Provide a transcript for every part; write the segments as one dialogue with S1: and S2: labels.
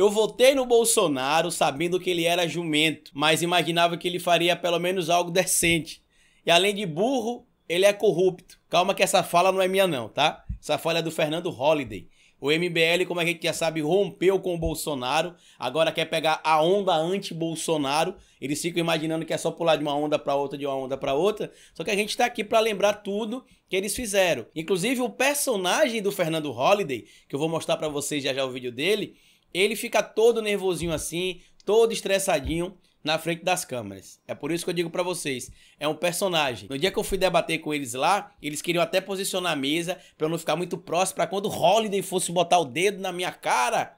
S1: Eu votei no Bolsonaro sabendo que ele era jumento, mas imaginava que ele faria pelo menos algo decente. E além de burro, ele é corrupto. Calma que essa fala não é minha não, tá? Essa fala é do Fernando Holliday. O MBL, como a gente já sabe, rompeu com o Bolsonaro, agora quer pegar a onda anti-Bolsonaro. Eles ficam imaginando que é só pular de uma onda para outra, de uma onda para outra. Só que a gente está aqui para lembrar tudo que eles fizeram. Inclusive o personagem do Fernando Holliday, que eu vou mostrar para vocês já já o vídeo dele, ele fica todo nervosinho assim, todo estressadinho na frente das câmeras. É por isso que eu digo para vocês, é um personagem. No dia que eu fui debater com eles lá, eles queriam até posicionar a mesa para eu não ficar muito próximo para quando o Holiday fosse botar o dedo na minha cara,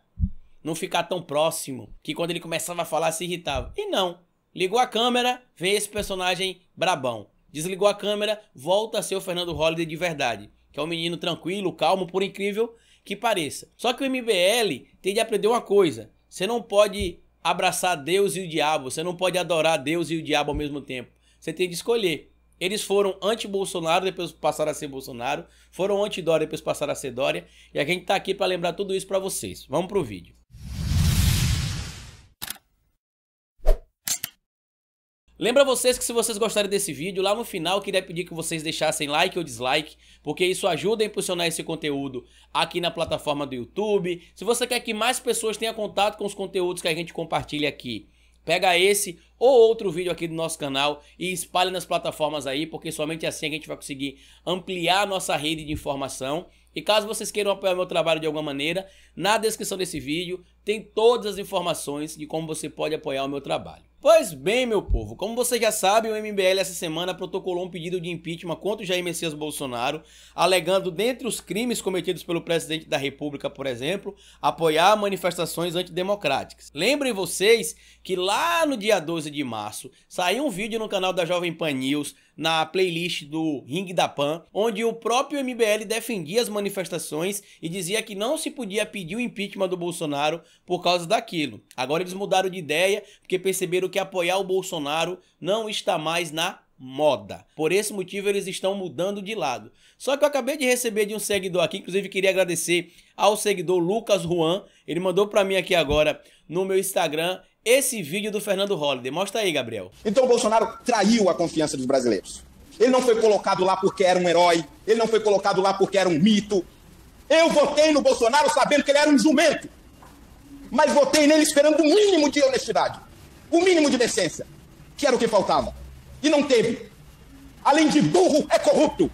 S1: não ficar tão próximo, que quando ele começava a falar se irritava. E não, ligou a câmera, veio esse personagem brabão. Desligou a câmera, volta a ser o Fernando Holliday de verdade, que é um menino tranquilo, calmo, por incrível que pareça. Só que o MBL tem de aprender uma coisa: você não pode abraçar Deus e o diabo, você não pode adorar Deus e o diabo ao mesmo tempo. Você tem de escolher. Eles foram anti-Bolsonaro, depois passaram a ser Bolsonaro, foram anti-Dória, depois passaram a ser Dória, e a gente tá aqui para lembrar tudo isso para vocês. Vamos pro vídeo. Lembra vocês que se vocês gostarem desse vídeo, lá no final eu queria pedir que vocês deixassem like ou dislike, porque isso ajuda a impulsionar esse conteúdo aqui na plataforma do YouTube. Se você quer que mais pessoas tenham contato com os conteúdos que a gente compartilha aqui, pega esse ou outro vídeo aqui do nosso canal e espalhe nas plataformas aí, porque somente assim a gente vai conseguir ampliar a nossa rede de informação. E caso vocês queiram apoiar meu trabalho de alguma maneira, na descrição desse vídeo tem todas as informações de como você pode apoiar o meu trabalho. Pois bem, meu povo, como vocês já sabem, o MBL essa semana protocolou um pedido de impeachment contra o Jair Messias Bolsonaro, alegando, dentre os crimes cometidos pelo presidente da República, por exemplo, apoiar manifestações antidemocráticas. Lembrem vocês que lá no dia 12 de março saiu um vídeo no canal da Jovem Pan News, na playlist do Ring da Pan, onde o próprio MBL defendia as manifestações e dizia que não se podia pedir pediu o impeachment do Bolsonaro por causa daquilo. Agora eles mudaram de ideia porque perceberam que apoiar o Bolsonaro não está mais na moda. Por esse motivo, eles estão mudando de lado. Só que eu acabei de receber de um seguidor aqui, inclusive queria agradecer ao seguidor Lucas Juan. Ele mandou para mim aqui agora no meu Instagram esse vídeo do Fernando Holliday. Mostra aí, Gabriel. Então o Bolsonaro traiu a confiança dos brasileiros. Ele não foi colocado lá porque era um herói, ele não foi colocado lá porque era um mito, eu votei no Bolsonaro sabendo que ele era um jumento, mas votei nele esperando o um mínimo de honestidade, o um mínimo de decência, que era o que faltava. E não teve. Além de burro, é corrupto.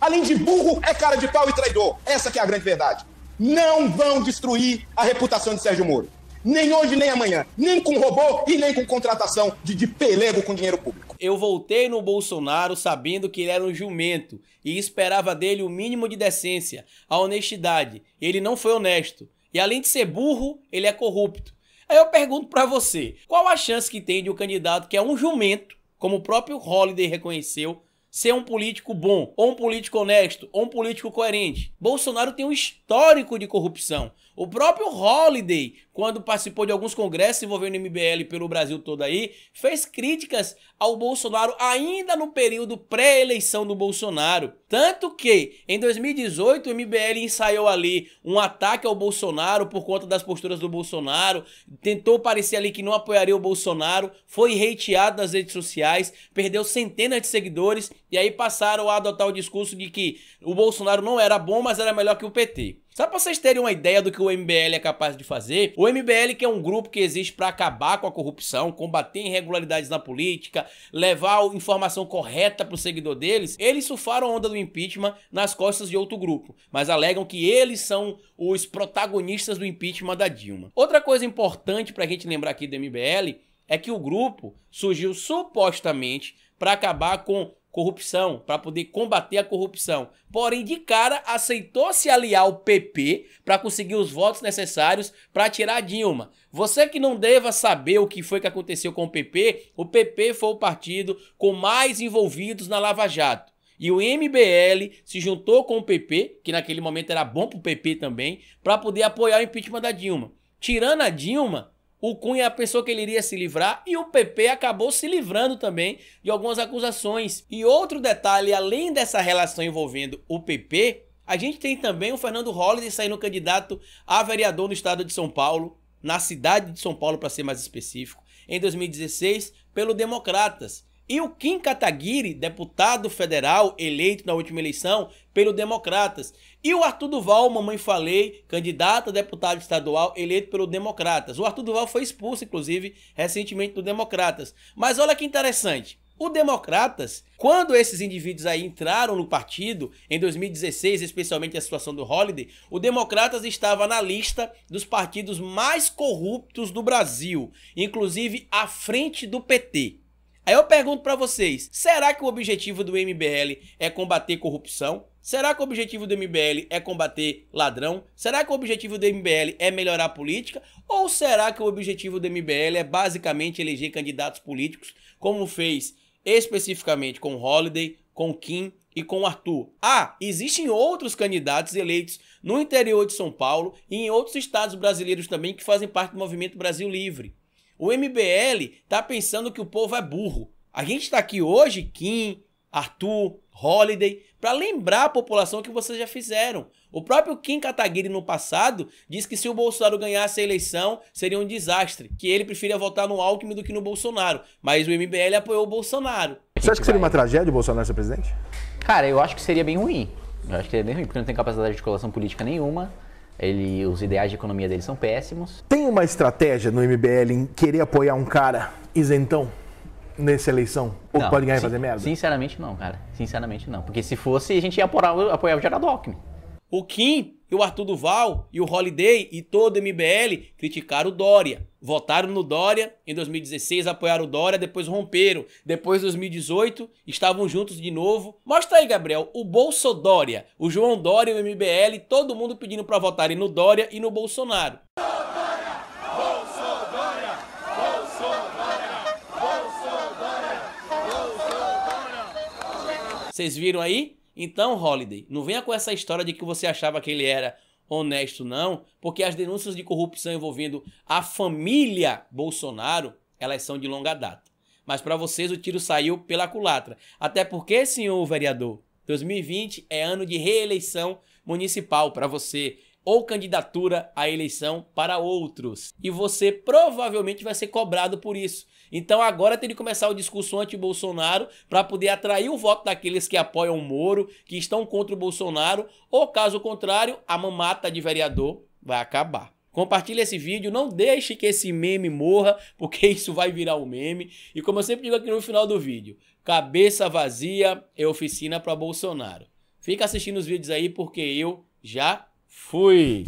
S1: Além de burro, é cara de pau e traidor. Essa que é a grande verdade. Não vão destruir a reputação de Sérgio Moro. Nem hoje, nem amanhã. Nem com robô e nem com contratação de, de pelego com dinheiro público eu voltei no Bolsonaro sabendo que ele era um jumento e esperava dele o mínimo de decência, a honestidade. Ele não foi honesto. E além de ser burro, ele é corrupto. Aí eu pergunto para você, qual a chance que tem de um candidato que é um jumento, como o próprio Holliday reconheceu, ser um político bom, ou um político honesto, ou um político coerente. Bolsonaro tem um histórico de corrupção. O próprio Holiday, quando participou de alguns congressos envolvendo MBL pelo Brasil todo aí, fez críticas ao Bolsonaro ainda no período pré-eleição do Bolsonaro. Tanto que, em 2018, o MBL ensaiou ali um ataque ao Bolsonaro por conta das posturas do Bolsonaro, tentou parecer ali que não apoiaria o Bolsonaro, foi hateado nas redes sociais, perdeu centenas de seguidores e aí passaram a adotar o discurso de que o Bolsonaro não era bom, mas era melhor que o PT. Só pra vocês terem uma ideia do que o MBL é capaz de fazer, o MBL que é um grupo que existe para acabar com a corrupção, combater irregularidades na política, levar a informação correta pro seguidor deles, eles surfaram a onda do impeachment nas costas de outro grupo, mas alegam que eles são os protagonistas do impeachment da Dilma. Outra coisa importante para a gente lembrar aqui do MBL é que o grupo surgiu supostamente para acabar com corrupção, para poder combater a corrupção. Porém, de cara, aceitou se aliar ao PP para conseguir os votos necessários para tirar Dilma. Você que não deva saber o que foi que aconteceu com o PP, o PP foi o partido com mais envolvidos na Lava Jato. E o MBL se juntou com o PP, que naquele momento era bom para o PP também, para poder apoiar o impeachment da Dilma. Tirando a Dilma, o Cunha é a pessoa que ele iria se livrar e o PP acabou se livrando também de algumas acusações. E outro detalhe, além dessa relação envolvendo o PP, a gente tem também o Fernando Holliday saindo candidato a vereador no estado de São Paulo, na cidade de São Paulo para ser mais específico, em 2016, pelo Democratas. E o Kim Kataguiri, deputado federal eleito na última eleição pelo Democratas. E o Arthur Duval, mamãe falei, candidato a deputado estadual eleito pelo Democratas. O Arthur Duval foi expulso, inclusive, recentemente do Democratas. Mas olha que interessante. O Democratas, quando esses indivíduos aí entraram no partido, em 2016, especialmente a situação do Holiday, o Democratas estava na lista dos partidos mais corruptos do Brasil, inclusive à frente do PT. Aí eu pergunto para vocês, será que o objetivo do MBL é combater corrupção? Será que o objetivo do MBL é combater ladrão? Será que o objetivo do MBL é melhorar a política? Ou será que o objetivo do MBL é basicamente eleger candidatos políticos, como fez especificamente com Holiday, com Kim e com o Arthur. Ah, existem outros candidatos eleitos no interior de São Paulo e em outros estados brasileiros também que fazem parte do movimento Brasil Livre. O MBL tá pensando que o povo é burro. A gente está aqui hoje, Kim, Arthur, Holiday, para lembrar a população que vocês já fizeram. O próprio Kim Kataguiri no passado disse que se o Bolsonaro ganhasse a eleição seria um desastre, que ele preferia votar no Alckmin do que no Bolsonaro, mas o MBL apoiou o Bolsonaro. Você acha que seria uma tragédia o Bolsonaro ser presidente? Cara, eu acho que seria bem ruim. Eu acho que seria bem ruim, porque não tem capacidade de articulação política nenhuma. Ele, os ideais de economia dele são péssimos. Tem uma estratégia no MBL em querer apoiar um cara isentão nessa eleição? Ou não, pode ganhar e fazer merda? Sinceramente não, cara. Sinceramente não. Porque se fosse, a gente ia apoiar, apoiar o Geraldo Alckmin. O Kim que o Arthur Duval e o Holiday e todo o MBL criticaram o Dória. Votaram no Dória em 2016, apoiaram o Dória, depois romperam. Depois, em 2018, estavam juntos de novo. Mostra aí, Gabriel, o Dória o João Dória e o MBL, todo mundo pedindo para votarem no Dória e no Bolsonaro. Vocês viram aí? Então, Holiday, não venha com essa história de que você achava que ele era honesto, não, porque as denúncias de corrupção envolvendo a família Bolsonaro, elas são de longa data. Mas para vocês o tiro saiu pela culatra. Até porque, senhor vereador, 2020 é ano de reeleição municipal para você ou candidatura à eleição para outros. E você provavelmente vai ser cobrado por isso. Então agora tem de começar o discurso anti-Bolsonaro para poder atrair o voto daqueles que apoiam o Moro, que estão contra o Bolsonaro, ou caso contrário, a mamata de vereador vai acabar. Compartilhe esse vídeo, não deixe que esse meme morra, porque isso vai virar um meme. E como eu sempre digo aqui no final do vídeo, cabeça vazia é oficina para Bolsonaro. Fica assistindo os vídeos aí porque eu já Fui!